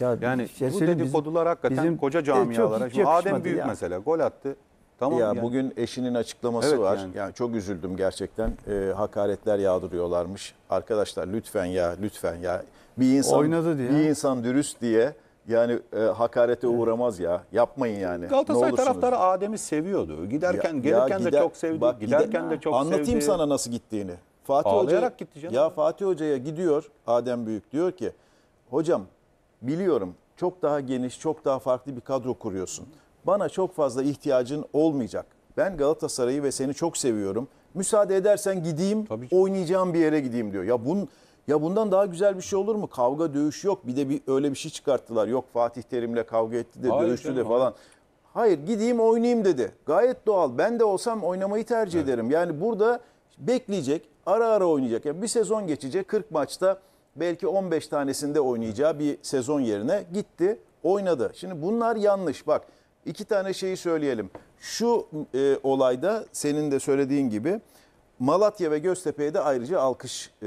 Ya yani şey bu dedikodular bizim, hakikaten bizim, koca camialara. Şimdi Adem Büyük ya. mesela gol attı. Tamam ya yani. bugün eşinin açıklaması evet, var. Yani. yani çok üzüldüm gerçekten. Ee, hakaretler yağdırıyorlarmış. Arkadaşlar lütfen ya lütfen ya bir insan Oynadı diye. bir insan dürüst diye yani e, hakarete uğramaz ya. Yapmayın yani. Galatasaray taraftarı Adem'i seviyordu. Giderken ya, gelirken ya gider, de çok sevdi. Bak, giderken gider, de çok anlatayım sevdi. Anlatayım sana nasıl gittiğini. Fatih Ağlayarak Hoca, gitti canım. Ya Fatih Hoca'ya gidiyor Adem Büyük diyor ki hocam biliyorum çok daha geniş, çok daha farklı bir kadro kuruyorsun. Bana çok fazla ihtiyacın olmayacak. Ben Galatasaray'ı ve seni çok seviyorum. Müsaade edersen gideyim, Tabii oynayacağım bir yere gideyim diyor. Ya bunun ya bundan daha güzel bir şey olur mu? Kavga dövüş yok. Bir de bir öyle bir şey çıkarttılar. Yok Fatih Terim'le kavga etti de hayır, dövüştü de falan. Hayır. hayır gideyim oynayayım dedi. Gayet doğal. Ben de olsam oynamayı tercih evet. ederim. Yani burada bekleyecek, ara ara oynayacak. Yani bir sezon geçecek 40 maçta belki 15 tanesinde oynayacağı bir sezon yerine gitti oynadı. Şimdi bunlar yanlış bak iki tane şeyi söyleyelim. Şu e, olayda senin de söylediğin gibi Malatya ve Göztepe'ye de ayrıca alkış e,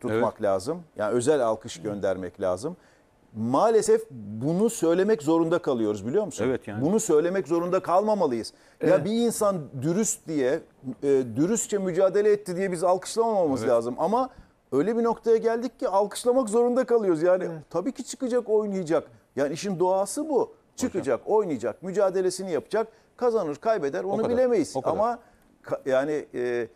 tutmak evet. lazım. Yani özel alkış göndermek lazım. Maalesef bunu söylemek zorunda kalıyoruz biliyor musun? Evet yani. Bunu söylemek zorunda kalmamalıyız. Evet. Ya bir insan dürüst diye, e, dürüstçe mücadele etti diye biz alkışlamamamız evet. lazım. Ama öyle bir noktaya geldik ki alkışlamak zorunda kalıyoruz. Yani evet. tabii ki çıkacak, oynayacak. Yani işin doğası bu. Çıkacak, Hocam. oynayacak, mücadelesini yapacak. Kazanır, kaybeder onu o kadar, bilemeyiz. O kadar. Ama yani e,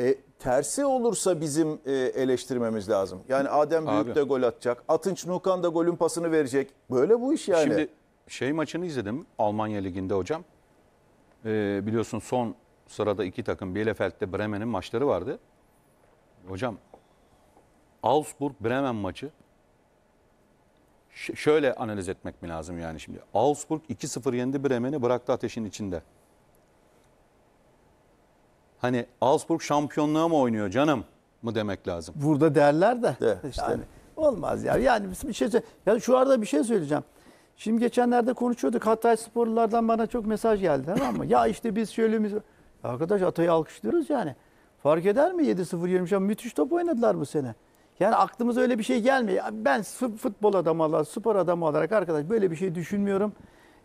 e, tersi olursa bizim e, eleştirmemiz lazım. Yani Adem Büyük Abi. de gol atacak. Atınç Nukan da golün pasını verecek. Böyle bu iş yani. Şimdi şey maçını izledim Almanya Ligi'nde hocam. Ee, biliyorsun son sırada iki takım Bielefeld'de Bremen'in maçları vardı. Hocam Augsburg-Bremen maçı Ş şöyle analiz etmek mi lazım yani şimdi? Augsburg 2-0 yendi Bremen'i bıraktı ateşin içinde. Hani Augsburg şampiyonluğa mı oynuyor canım mı demek lazım? Burada derler de. de işte. yani, olmaz ya. Yani bir şey ya şu arada bir şey söyleyeceğim. Şimdi geçenlerde konuşuyorduk. Hatay sporlulardan bana çok mesaj geldi tamam mı? ya işte biz şöylemiz Arkadaş Atay'ı alkışlıyoruz yani. Fark eder mi 7-0 yemiş müthiş top oynadılar bu sene. Yani aklımıza öyle bir şey gelmiyor. Ben futbol adamı olarak, spor adamı olarak arkadaş böyle bir şey düşünmüyorum.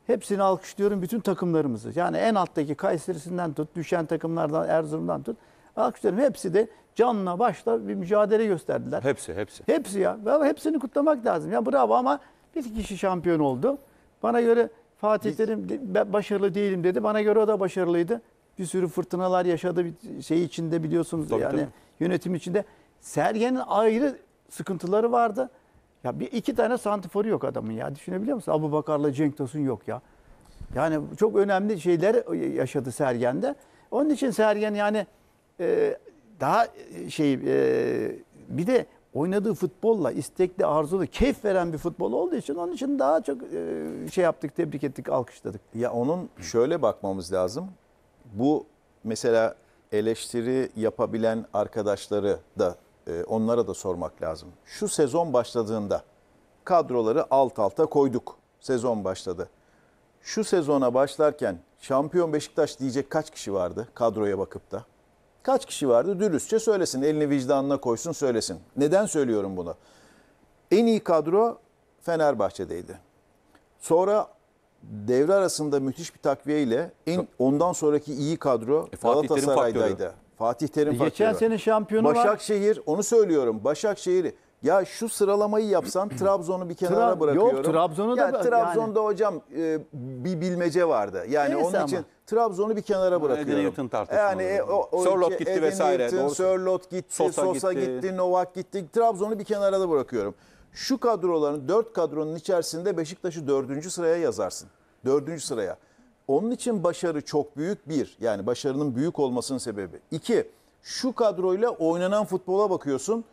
Hepsini alkışlıyorum bütün takımlarımızı. Yani en alttaki Kayseri'sinden tut, düşen takımlardan, Erzurum'dan tut. Alkışlıyorum hepsi de canla başla bir mücadele gösterdiler. Hepsi, hepsi. Hepsi ya. Ama hepsini kutlamak lazım. Ya bravo ama bir kişi şampiyon oldu. Bana göre Fatih Terim başarılı değilim dedi. Bana göre o da başarılıydı. Bir sürü fırtınalar yaşadı şey içinde biliyorsunuz tabii, yani tabii. yönetim içinde. Sergen'in ayrı sıkıntıları vardı. Ya bir iki tane santifori yok adamın ya. Düşünebiliyor musun? Abu Bakar'la Cenk Tosun yok ya. Yani çok önemli şeyler yaşadı Sergen'de. Onun için Sergen yani e, daha e, şey e, bir de oynadığı futbolla istekli, arzulu, keyif veren bir futbol olduğu için onun için daha çok e, şey yaptık, tebrik ettik, alkışladık. Ya onun şöyle bakmamız lazım. Bu mesela eleştiri yapabilen arkadaşları da ee, onlara da sormak lazım. Şu sezon başladığında kadroları alt alta koyduk. Sezon başladı. Şu sezona başlarken şampiyon Beşiktaş diyecek kaç kişi vardı kadroya bakıp da? Kaç kişi vardı? Dürüstçe söylesin. Elini vicdanına koysun söylesin. Neden söylüyorum bunu? En iyi kadro Fenerbahçe'deydi. Sonra devre arasında müthiş bir takviye ile en ondan sonraki iyi kadro e, Galatasaray'daydı. Fatih Terim faktörü. E, geçen sene şampiyonu Başakşehir, var. Başakşehir onu söylüyorum. Başakşehir'i ya şu sıralamayı yapsan Trabzon'u bir kenara Tra bırakıyorum. Yok Trabzon'u da ya, Trabzon'da yani. hocam e, bir bilmece vardı. Yani Neyse onun ama. için Trabzon'u bir kenara bırakıyorum. Edin Newton tartışmaları. Yani e, o, o Sörlot gitti Edin vesaire. Newton, Sörlot gitti, Sosa, Sosa gitti. gitti, Novak gitti. Trabzon'u bir kenara da bırakıyorum. Şu kadroların, dört kadronun içerisinde Beşiktaş'ı dördüncü sıraya yazarsın. Dördüncü sıraya. Onun için başarı çok büyük bir. Yani başarının büyük olmasının sebebi. İki, şu kadroyla oynanan futbola bakıyorsun.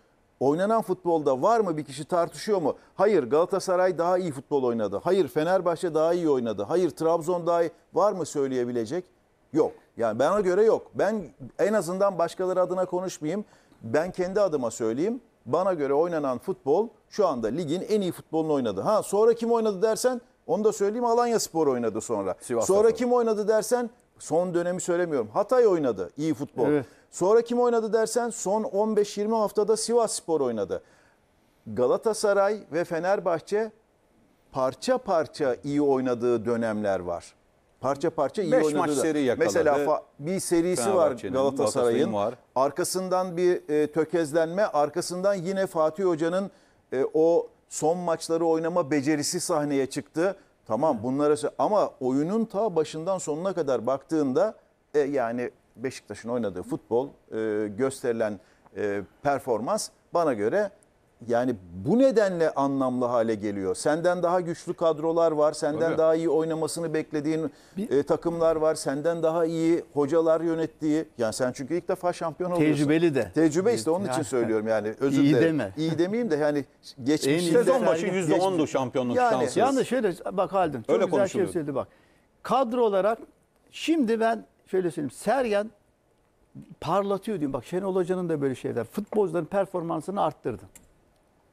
Oynanan futbolda var mı bir kişi tartışıyor mu? Hayır Galatasaray daha iyi futbol oynadı. Hayır Fenerbahçe daha iyi oynadı. Hayır Trabzon daha iyi. Var mı söyleyebilecek? Yok. Yani bana göre yok. Ben en azından başkaları adına konuşmayayım. Ben kendi adıma söyleyeyim. Bana göre oynanan futbol şu anda ligin en iyi futbolunu oynadı. Ha sonra kim oynadı dersen onu da söyleyeyim Alanya Spor oynadı sonra. Sivas sonra Spor. kim oynadı dersen son dönemi söylemiyorum. Hatay oynadı iyi futbol. Evet. Sonra kim oynadı dersen son 15-20 haftada Sivas Spor oynadı. Galatasaray ve Fenerbahçe parça parça iyi oynadığı dönemler var. Parça parça iyi Beş oynadığı. maç seri yakaladı. Mesela bir serisi var Galatasaray'ın. Galatasaray arkasından bir e, tökezlenme, arkasından yine Fatih Hoca'nın e, o son maçları oynama becerisi sahneye çıktı. Tamam bunlara ama oyunun ta başından sonuna kadar baktığında e, yani Beşiktaş'ın oynadığı futbol e, gösterilen e, performans bana göre yani bu nedenle anlamlı hale geliyor. Senden daha güçlü kadrolar var, senden Tabii. daha iyi oynamasını beklediğin Bir, e, takımlar var, senden daha iyi hocalar yönettiği. Yani sen çünkü ilk defa şampiyon oluyorsun. Tecrübeli de. Tecrübe işte onun için söylüyorum yani özür dilerim. İyi deme. İyi demeyeyim de yani geçmiş sezon başı %10'du şampiyonluk yani, şansı. Yani şöyle bak Haldun çok Öyle güzel şey söyledi bak. Kadro olarak şimdi ben şöyle söyleyeyim Sergen parlatıyor diyeyim. Bak Şenol Hoca'nın da böyle şeyler. Futbolcuların performansını arttırdı.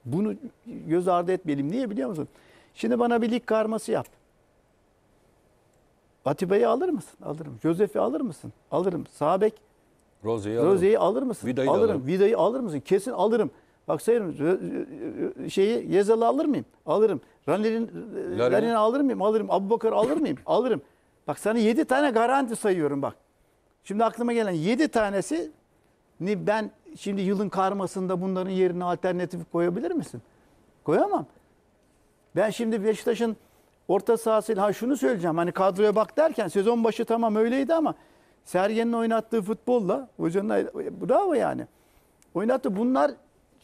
Bunu göz ardı etmeyelim. Niye biliyor musun? Şimdi bana bir lig karması yap. Atiba'yı alır mısın? Alırım. Josef'i alır mısın? Alırım. Sabek. Rozi'yi alırım. alır mısın? Vida'yı alırım. alırım. Vida'yı alır mısın? Kesin alırım. Bak sayarım. Şeyi Yezal'ı alır mıyım? Alırım. Ranel'in Larin'i alır mıyım? Alırım. Abu Bakır alır mıyım? alırım. Bak sana yedi tane garanti sayıyorum bak. Şimdi aklıma gelen yedi tanesi ni ben şimdi yılın karmasında bunların yerine alternatif koyabilir misin? Koyamam. Ben şimdi Beşiktaş'ın orta sahasıyla ha şunu söyleyeceğim. Hani kadroya bak derken sezon başı tamam öyleydi ama Sergen'in oynattığı futbolla hocanın bravo yani. Oynattı bunlar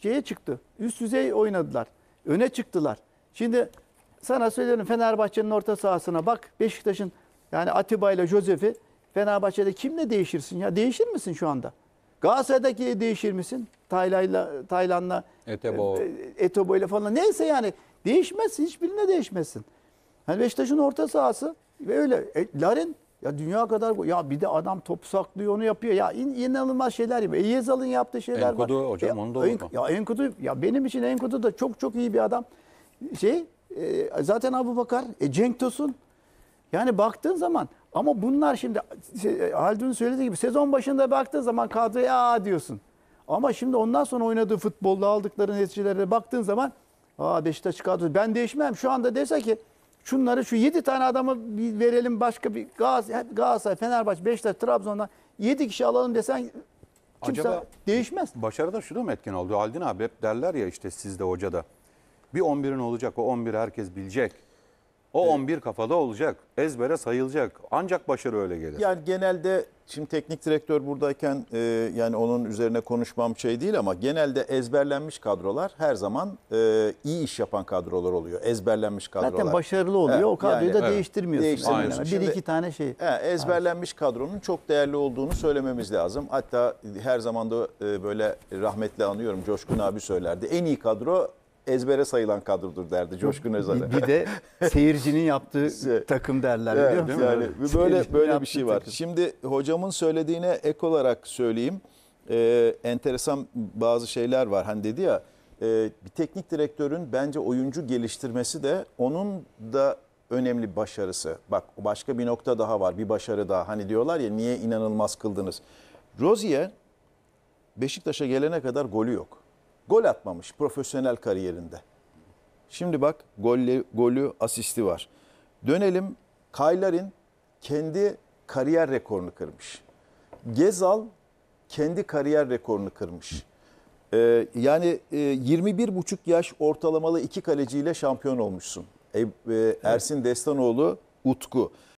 şeye çıktı. Üst düzey oynadılar. Öne çıktılar. Şimdi sana söylüyorum Fenerbahçe'nin orta sahasına bak. Beşiktaş'ın yani Atiba ile Josef'i Fenerbahçe'de kimle değişirsin ya? Değişir misin şu anda? Galatasaray'daki değişir misin? Taylayla, Taylan'la, Etebo. E, e, Etebo'yla falan. Neyse yani değişmezsin. Hiçbirine değişmezsin. Hani Beşiktaş'ın orta sahası ve öyle. E, Larin ya dünya kadar ya bir de adam top saklıyor onu yapıyor. Ya in, inanılmaz şeyler gibi E, Yezal'ın yaptığı şeyler Enkudu, var. Enkudu hocam onu da en, Ya Enkudu ya benim için Enkudu da çok çok iyi bir adam. Şey e, zaten Abu Bakar, e, Cenk Tosun. Yani baktığın zaman ama bunlar şimdi şey, Haldun söylediği gibi sezon başında baktığın zaman kadroya aa diyorsun. Ama şimdi ondan sonra oynadığı futbolda aldıkları neticelere baktığın zaman aa Beşiktaş kadrosu ben değişmem. Şu anda dese ki şunları şu 7 tane adamı bir verelim başka bir Galatasaray, Galatasaray Fenerbahçe, Beşiktaş, Trabzon'dan 7 kişi alalım desen kimse Acaba değişmez. Başarıda şu da mı etken oldu? Aldin abi hep derler ya işte sizde da Bir 11'in olacak o 11 herkes bilecek. O evet. 11 kafada olacak. Ezbere sayılacak. Ancak başarı öyle gelir. Yani genelde şimdi teknik direktör buradayken e, yani onun üzerine konuşmam şey değil ama genelde ezberlenmiş kadrolar her zaman e, iyi iş yapan kadrolar oluyor. Ezberlenmiş kadrolar. Zaten başarılı oluyor. Evet, o kadroyu yani, da evet. değiştirmiyorsun. değiştirmiyorsun. Aynen. Bir iki tane şey. E, ezberlenmiş evet. kadronun çok değerli olduğunu söylememiz lazım. Hatta her zaman da e, böyle rahmetle anıyorum Coşkun abi söylerdi. En iyi kadro ezbere sayılan kadrodur derdi Coşkun Özal'e. Bir de seyircinin yaptığı takım derler evet, biliyor musun? Yani mi? böyle böyle bir şey var. Takım. Şimdi hocamın söylediğine ek olarak söyleyeyim. Ee, enteresan bazı şeyler var. Hani dedi ya e, bir teknik direktörün bence oyuncu geliştirmesi de onun da önemli başarısı. Bak başka bir nokta daha var. Bir başarı daha. Hani diyorlar ya niye inanılmaz kıldınız? Rozier Beşiktaş'a gelene kadar golü yok. Gol atmamış profesyonel kariyerinde. Şimdi bak golü, golü asisti var. Dönelim Kaylar'in kendi kariyer rekorunu kırmış. Gezal kendi kariyer rekorunu kırmış. Ee, yani e, 21,5 yaş ortalamalı iki kaleciyle şampiyon olmuşsun. E, e, Ersin Destanoğlu, Utku.